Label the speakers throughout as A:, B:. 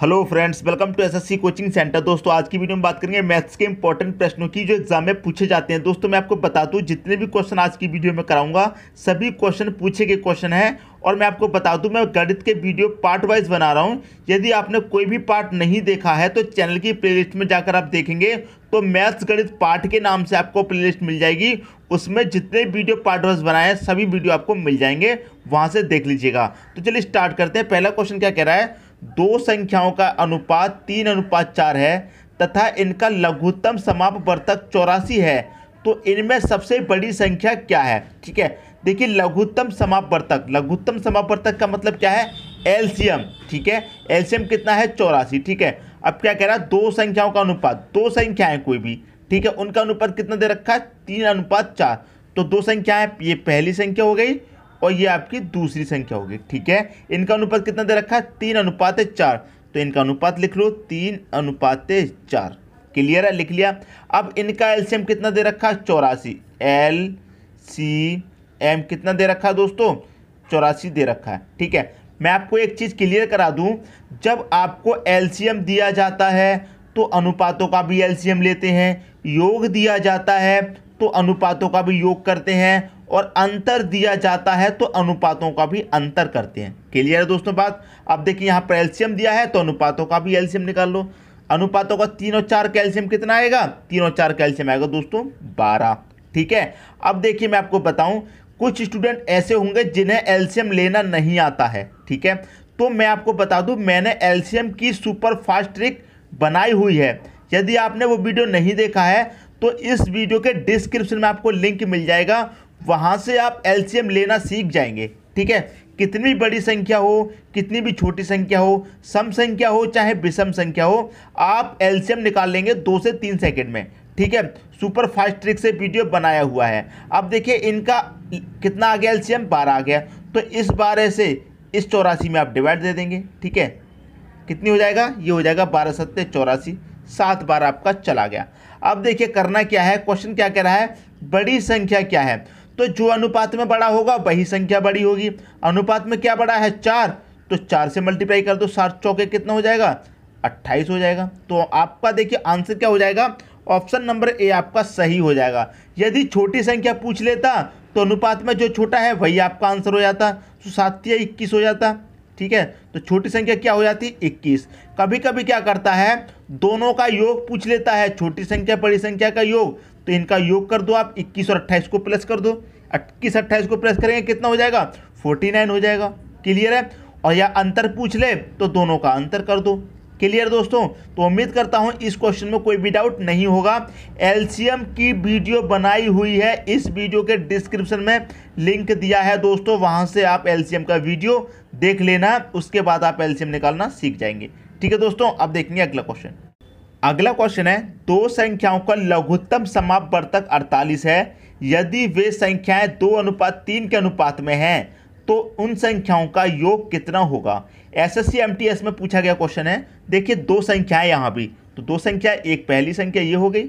A: hello friends welcome to SSC coaching centre दोस्तों आज की वीडियो में बात करेंगे मैथ्स के इंपॉर्टेंट प्रश्नों की जो एग्जाम में पूछे जाते हैं दोस्तों मैं आपको बता दूं जितने भी क्वेश्चन आज की वीडियो में कराऊंगा सभी क्वेश्चन पूछे गए क्वेश्चन हैं और मैं आपको बता दूं मैं गणित के वीडियो पार्ट वाइज बना रहा हूँ यदि आपने कोई भी पार्ट नहीं देखा है तो चैनल की प्ले में जाकर आप देखेंगे तो मैथ्स गणित पार्ट के नाम से आपको प्ले मिल जाएगी उसमें जितने वीडियो पार्ट वाइज बनाए हैं सभी वीडियो आपको मिल जाएंगे वहाँ से देख लीजिएगा तो चलिए स्टार्ट करते हैं पहला क्वेश्चन क्या कह रहा है दो संख्याओं का अनुपात तीन अनुपात चार है तथा इनका लघुत्तम समाप वर्तक चौरासी है तो इनमें सबसे बड़ी संख्या क्या है ठीक है देखिए लघुत्तम समाप वर्तक लघुत्तम समाप वर्तक का मतलब क्या है एल्सियम ठीक है एल्सियम कितना है चौरासी ठीक है अब क्या कह रहा है दो संख्याओं का अनुपात दो संख्याएं कोई भी ठीक है उनका अनुपात कितना दे रखा है तीन अनुपात चार तो दो संख्याएं ये पहली संख्या हो गई और ये आपकी दूसरी संख्या होगी ठीक है इनका अनुपात कितना दे रखा है तीन अनुपात चार तो इनका अनुपात लिख लो तीन अनुपात चार क्लियर है लिख लिया अब इनका एलसीएम कितना दे रखा है चौरासी एल सी एम कितना दे रखा है दोस्तों चौरासी दे रखा है ठीक है मैं आपको एक चीज़ क्लियर करा दूं जब आपको एलसीएम दिया जाता है तो अनुपातों का भी एलसीएम लेते हैं योग दिया जाता है तो अनुपातों का भी योग करते हैं और अंतर दिया जाता है तो अनुपातों का भी अंतर करते हैं क्लियर है दोस्तों बात अब देखिए यहाँ पर एल्शियम दिया है तो अनुपातों का भी एल्शियम निकाल लो अनुपातों का तीनों चार कैल्शियम कितना आएगा तीन और चार कैल्शियम आएगा दोस्तों बारह ठीक है अब देखिए मैं आपको बताऊं कुछ स्टूडेंट ऐसे होंगे जिन्हें एल्शियम लेना नहीं आता है ठीक है तो मैं आपको बता दूं मैंने एल्शियम की सुपर फास्ट ट्रिक बनाई हुई है यदि आपने वो वीडियो नहीं देखा है तो इस वीडियो के डिस्क्रिप्शन में आपको लिंक मिल जाएगा वहाँ से आप एल्शियम लेना सीख जाएंगे ठीक है कितनी भी बड़ी संख्या हो कितनी भी छोटी संख्या हो सम संख्या हो चाहे विषम संख्या हो आप एल्शियम निकाल लेंगे दो से तीन सेकेंड में ठीक है सुपर फास्ट ट्रिक से वीडियो बनाया हुआ है अब देखिए इनका कितना आ गया एलसीएम बारह आ गया तो इस बारह से इस चौरासी में आप डिवाइड दे देंगे ठीक है कितनी हो जाएगा ये हो जाएगा बारह सत्ते चौरासी सात बार आपका चला गया अब देखिए करना क्या है क्वेश्चन क्या कह रहा है बड़ी संख्या क्या है तो जो अनुपात में बड़ा होगा वही संख्या बड़ी होगी अनुपात में क्या बड़ा है चार तो चार से मल्टीप्लाई कर दो सात चौके कितना हो जाएगा अट्ठाईस हो जाएगा तो आपका देखिए आंसर क्या हो जाएगा ऑप्शन नंबर ए आपका सही हो जाएगा यदि छोटी संख्या पूछ लेता तो अनुपात में जो छोटा है वही आपका आंसर हो जाता तो सात या इक्कीस हो जाता ठीक है तो छोटी संख्या क्या हो जाती है इक्कीस कभी कभी क्या करता है दोनों का योग पूछ लेता है छोटी संख्या बड़ी संख्या का योग तो इनका योग कर दो आप इक्कीस और अट्ठाइस को प्लस कर दो इक्कीस अट्ठाइस को प्लस करेंगे कितना हो जाएगा फोर्टी नाइन हो जाएगा क्लियर है और या अंतर पूछ ले तो दोनों का अंतर कर दो क्लियर दोस्तों तो उम्मीद करता हूं इस क्वेश्चन में कोई भी डाउट नहीं होगा एलसीएम की वीडियो बनाई हुई है इस वीडियो के डिस्क्रिप्शन में लिंक दिया है दोस्तों वहां से आप एलसीएम का वीडियो देख लेना उसके बाद आप एलसीएम निकालना सीख जाएंगे ठीक है दोस्तों अब देखेंगे अगला क्वेश्चन अगला क्वेश्चन है दो संख्याओं का लघुत्तम समापवर्तक 48 है यदि वे संख्याएं दो अनुपात तीन के अनुपात में हैं तो उन संख्याओं का योग कितना होगा एसएससी एमटीएस में पूछा गया क्वेश्चन है देखिए दो संख्याएं यहाँ भी तो दो संख्या एक पहली संख्या ये हो गई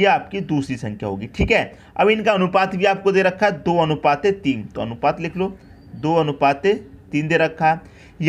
A: ये आपकी दूसरी संख्या होगी ठीक है अब इनका अनुपात भी आपको दे रखा है दो अनुपात तीन तो अनुपात लिख लो दो अनुपात तीन दे रखा है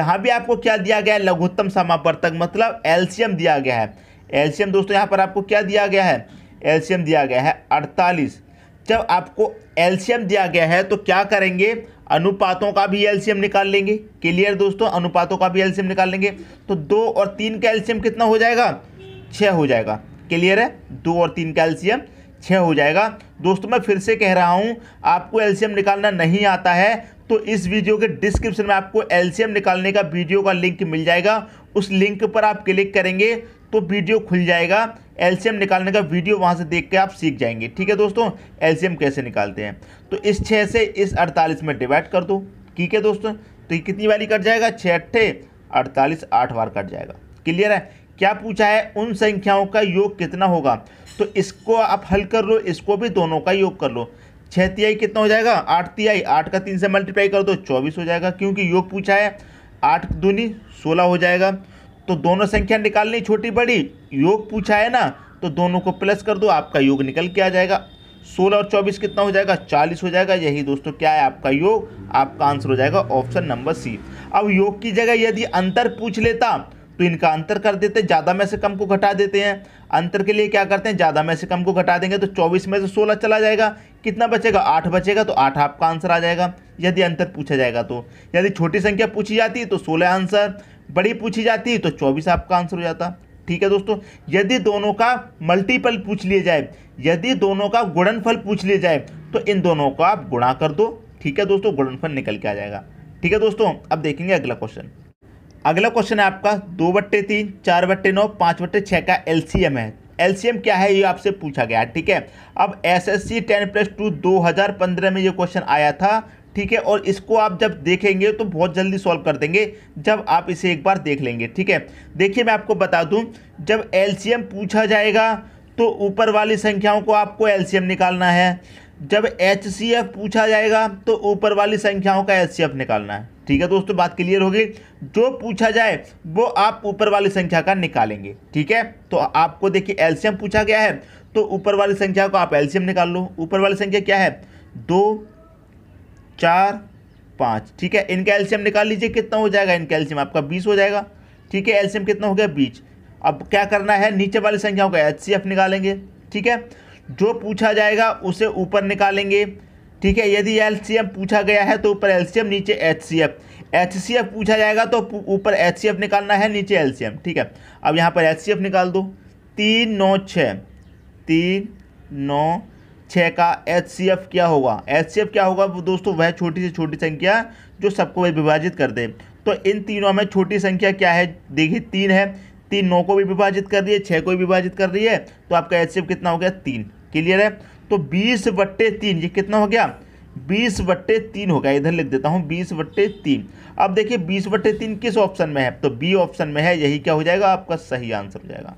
A: यहाँ भी आपको क्या दिया गया है लघुत्तम समापर्तक मतलब एल्सियम दिया गया है एल्शियम दोस्तों यहाँ पर आपको क्या दिया गया है एल्शियम दिया गया है अड़तालीस जब आपको एल्शियम दिया गया है तो क्या करेंगे अनुपातों का भी एल्शियम निकाल लेंगे क्लियर दोस्तों अनुपातों का भी एल्शियम निकाल लेंगे तो दो और तीन का एल्शियम कितना हो जाएगा छः हो जाएगा क्लियर है दो और तीन का एल्शियम छः हो जाएगा दोस्तों मैं फिर से कह रहा हूँ आपको एल्शियम निकालना नहीं आता है तो इस वीडियो के डिस्क्रिप्शन में आपको एल्शियम निकालने का वीडियो का लिंक मिल जाएगा उस लिंक पर आप क्लिक करेंगे तो वीडियो खुल जाएगा एलसीएम निकालने का वीडियो वहाँ से देख के आप सीख जाएंगे ठीक है दोस्तों एलसीएम कैसे निकालते हैं तो इस छः से इस अड़तालीस में डिवाइड कर दो ठीक है दोस्तों तो ये कितनी बारी कट जाएगा छः अट्ठे अड़तालीस आठ बार कट जाएगा क्लियर है क्या पूछा है उन संख्याओं का योग कितना होगा तो इसको आप हल कर लो इसको भी दोनों का योग कर लो छः तिहाई कितना हो जाएगा आठ तिहाई आठ का तीन से मल्टीप्लाई कर दो चौबीस हो जाएगा क्योंकि योग पूछा है आठ दूनी सोलह हो जाएगा तो दोनों संख्या निकालनी छोटी बड़ी योग पूछा है ना तो दोनों को प्लस कर दो आपका योग निकल के आ जाएगा सोलह और चौबीस कितना हो जाएगा चालीस हो जाएगा यही दोस्तों क्या है आपका योग आपका आंसर हो जाएगा ऑप्शन नंबर सी अब योग की जगह यदि अंतर पूछ लेता तो इनका अंतर कर देते ज़्यादा में से कम को घटा देते हैं अंतर के लिए क्या करते हैं ज़्यादा में से कम को घटा देंगे तो चौबीस में से सोलह चला जाएगा कितना बचेगा आठ बचेगा तो आठ आपका आंसर आ जाएगा यदि अंतर पूछा जाएगा तो यदि छोटी संख्या पूछी जाती है तो सोलह आंसर बड़ी पूछी जाती तो चौबीस आपका आंसर हो जाता ठीक है दोस्तों यदि दोनों का मल्टीपल पूछ लिए जाए यदि दोनों का गुणनफल पूछ लिए जाए तो इन दोनों को आप गुणा कर दो ठीक है दोस्तों गुणनफल निकल के आ जाएगा ठीक है दोस्तों अब देखेंगे अगला क्वेश्चन अगला क्वेश्चन है आपका दो बट्टे तीन चार बट्टे नौ पाँच बट्टे छः का एलसीएम है एम क्या है ये आपसे पूछा गया ठीक है अब S S C ten plus two पंद्रह में ये क्वेश्चन आया था ठीक है और इसको आप जब देखेंगे तो बहुत जल्दी सॉल्व कर देंगे जब आप इसे एक बार देख लेंगे ठीक है देखिए मैं आपको बता दूं जब एलसीएम पूछा जाएगा तो ऊपर वाली संख्याओं को आपको एलसीएम निकालना है जब एच पूछा जाएगा तो ऊपर वाली संख्याओं का एच निकालना है ठीक है दोस्तों बात क्लियर होगी जो पूछा जाए वो आप ऊपर वाली संख्या का निकालेंगे ठीक है तो आपको देखिए एल्शियम पूछा गया है तो ऊपर वाली संख्या को आप एल्शियम निकाल लो ऊपर वाली संख्या क्या है दो चार पाँच ठीक है इनका एल्शियम निकाल लीजिए कितना हो जाएगा इनका एल्शियम आपका बीस हो जाएगा ठीक है एल्शियम कितना हो गया बीस अब क्या करना है नीचे वाली संख्याओं का एच निकालेंगे ठीक है जो पूछा जाएगा उसे ऊपर निकालेंगे ठीक है यदि एल पूछा गया है तो ऊपर एल्शियम नीचे एच एचसीएफ पूछा जाएगा तो ऊपर एच निकालना है नीचे एल ठीक है अब यहाँ पर एच निकाल दो तीन नौ छः तीन नौ छः का एच क्या होगा एच क्या होगा वो दोस्तों वह छोटी से छोटी संख्या जो सबको विभाजित कर दे तो इन तीनों में छोटी संख्या क्या है देखिए तीन है तीन नौ को भी विभाजित कर रही है छः को भी विभाजित कर रही है तो आपका एच कितना हो गया तीन क्लियर है तो बीस बट्टे तीन ये कितना हो गया बीस बट्टे तीन हो गया इधर लिख देता हूँ बीस बट्टे तीन अब देखिए बीस बट्टे तीन किस ऑप्शन में है तो बी ऑप्शन में है यही क्या हो जाएगा आपका सही आंसर हो जाएगा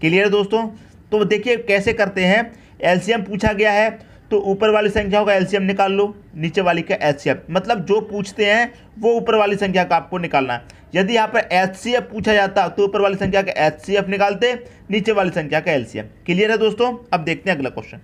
A: क्लियर है दोस्तों तो देखिए कैसे करते हैं एलसीएम पूछा गया है तो ऊपर वाली संख्याओं का एलसीएम निकाल लो नीचे वाली का एचसीएफ मतलब जो पूछते हैं वो ऊपर वाली संख्या का आपको निकालना है यदि यहाँ पर एचसीएफ पूछा जाता तो ऊपर वाली संख्या का एचसीएफ निकालते नीचे वाली संख्या का एलसीएम क्लियर है दोस्तों अब देखते हैं अगला क्वेश्चन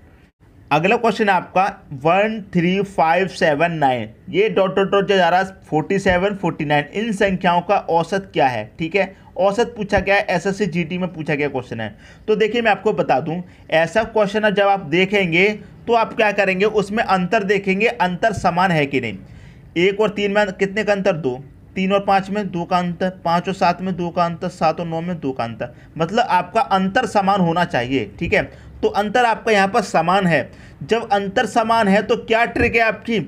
A: अगला क्वेश्चन है आपका one three five seven nine ये डॉट डॉट डॉट जा रहा है फोर्टी सेवन फोर्टी नाइन इन संख्याओं का औसत क्या है ठीक है औसत पूछा गया है एस जीटी में पूछा गया क्वेश्चन है तो देखिए मैं आपको बता दूं ऐसा क्वेश्चन है जब आप देखेंगे तो आप क्या करेंगे उसमें अंतर देखेंगे अंतर समान है कि नहीं एक और तीन में कितने का अंतर दो तीन और पाँच में दो का अंतर पाँच और सात में दो का अंतर सात और नौ में दो का अंतर मतलब आपका अंतर समान होना चाहिए ठीक है तो अंतर आपका यहाँ पर समान है जब अंतर समान है तो क्या ट्रिक है आपकी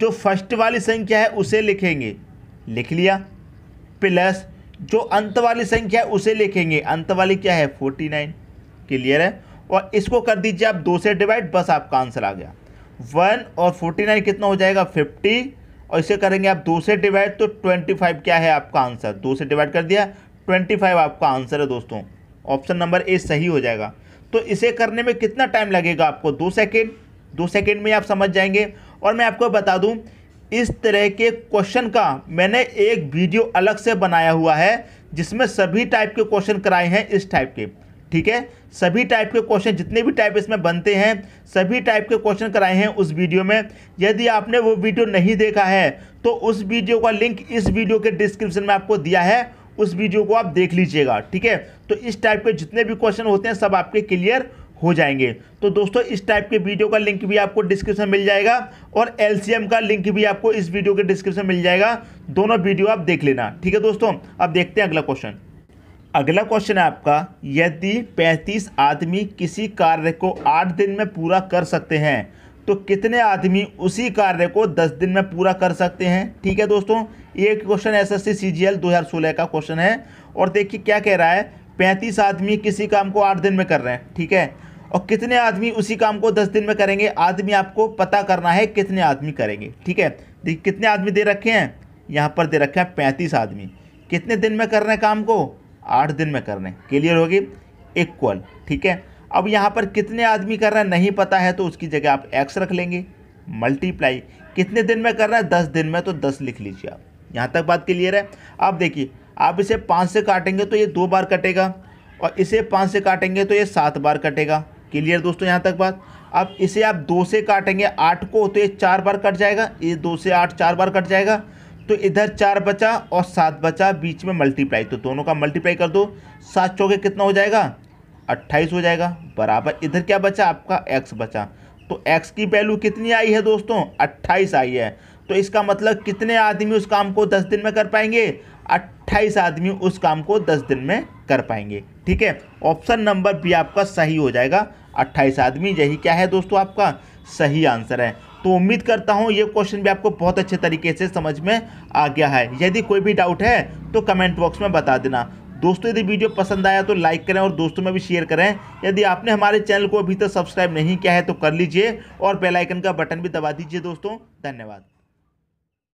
A: जो फर्स्ट वाली संख्या है उसे लिखेंगे लिख लिया प्लस जो अंत वाली संख्या है उसे लिखेंगे अंत वाली क्या है फोर्टी नाइन क्लियर है और इसको कर दीजिए आप दो से डिवाइड बस आपका आंसर आ गया वन और फोर्टी नाइन कितना हो जाएगा फिफ्टी और इसे करेंगे आप दो से डिवाइड तो ट्वेंटी फाइव क्या है आपका आंसर दो से डिवाइड कर दिया ट्वेंटी फाइव आपका आंसर है दोस्तों ऑप्शन नंबर ए सही हो जाएगा तो इसे करने में कितना टाइम लगेगा आपको दो सेकेंड दो सेकेंड में आप समझ जाएंगे और मैं आपको बता दूँ इस तरह के क्वेश्चन का मैंने एक वीडियो अलग से बनाया हुआ है जिसमें सभी टाइप के क्वेश्चन कराए हैं इस टाइप के ठीक है सभी टाइप के क्वेश्चन जितने भी टाइप इसमें बनते हैं सभी टाइप के क्वेश्चन कराए हैं उस वीडियो में यदि आपने वो वीडियो नहीं देखा है तो उस वीडियो का लिंक इस वीडियो के डिस्क्रिप्शन में आपको दिया है उस वीडियो को आप देख लीजिएगा ठीक है तो इस टाइप के जितने भी क्वेश्चन होते हैं सब आपके क्लियर हो जाएंगे तो दोस्तों इस टाइप के वीडियो का लिंक भी आपको डिस्क्रिप्शन मिल जाएगा और एलसीएम का लिंक भी आपको इस वीडियो के डिस्क्रिप्शन मिल जाएगा दोनों वीडियो आप देख लेना ठीक है दोस्तों अब देखते हैं अगला क्वेश्चन अगला क्वेश्चन है आपका यदि 35 आदमी किसी कार्य को आठ दिन में पूरा कर सकते हैं तो कितने आदमी उसी कार्य को दस दिन में पूरा कर सकते हैं ठीक है दोस्तों एक question S S C C G L दो हज़ार सोलह का क्वेश्चन है और देखिए क्या कह रहा है पैंतीस आदमी किसी काम को आठ दिन में कर रहे हैं ठीक है और कितने आदमी उसी काम को दस दिन में करेंगे आदमी आपको पता करना है कितने आदमी करेंगे ठीक है देखिए कितने आदमी दे रखे हैं यहाँ पर दे रखे हैं पैंतीस आदमी कितने दिन में कर रहे हैं काम को आठ दिन में कर रहे हैं क्लियर होगी इक्वल ठीक है अब यहाँ पर कितने आदमी कर रहे हैं नहीं पता है तो उसकी जगह आप एक्स रख लेंगे मल्टीप्लाई कितने दिन में कर रहा है दस दिन में तो दस लिख लीजिए आप यहाँ तक बात क्लियर है अब देखिए आप इसे पाँच से काटेंगे तो ये दो बार कटेगा और इसे पाँच से काटेंगे तो ये सात बार कटेगा क्लियर दोस्तों यहाँ तक बात अब इसे आप दो से काटेंगे आठ को तो ये चार बार कट जाएगा ये दो से आठ चार बार कट जाएगा तो इधर चार बचा और सात बचा बीच में मल्टीप्लाई तो दोनों का मल्टीप्लाई कर दो सात चौके कितना हो जाएगा अट्ठाईस हो जाएगा बराबर इधर क्या बचा आपका एक्स बचा तो एक्स की वैल्यू कितनी आई है दोस्तों अट्ठाईस आई है तो इसका मतलब कितने आदमी उस काम को दस दिन में कर पाएंगे अट्ठाईस आदमी उस काम को दस दिन में कर पाएंगे ठीक है ऑप्शन नंबर बी आपका सही हो जाएगा अट्ठाईस आदमी यही क्या है दोस्तों आपका सही आंसर है तो उम्मीद करता हूँ ये क्वेश्चन भी आपको बहुत अच्छे तरीके से समझ में आ गया है यदि कोई भी डाउट है तो कमेंट बॉक्स में बता देना दोस्तों यदि वीडियो पसंद आया तो लाइक करें और दोस्तों में भी शेयर करें यदि आपने हमारे चैनल को अभी तक सब्सक्राइब नहीं किया है तो कर लीजिए और बेल आइकन का बटन भी दबा दीजिए दोस्तों धन्यवाद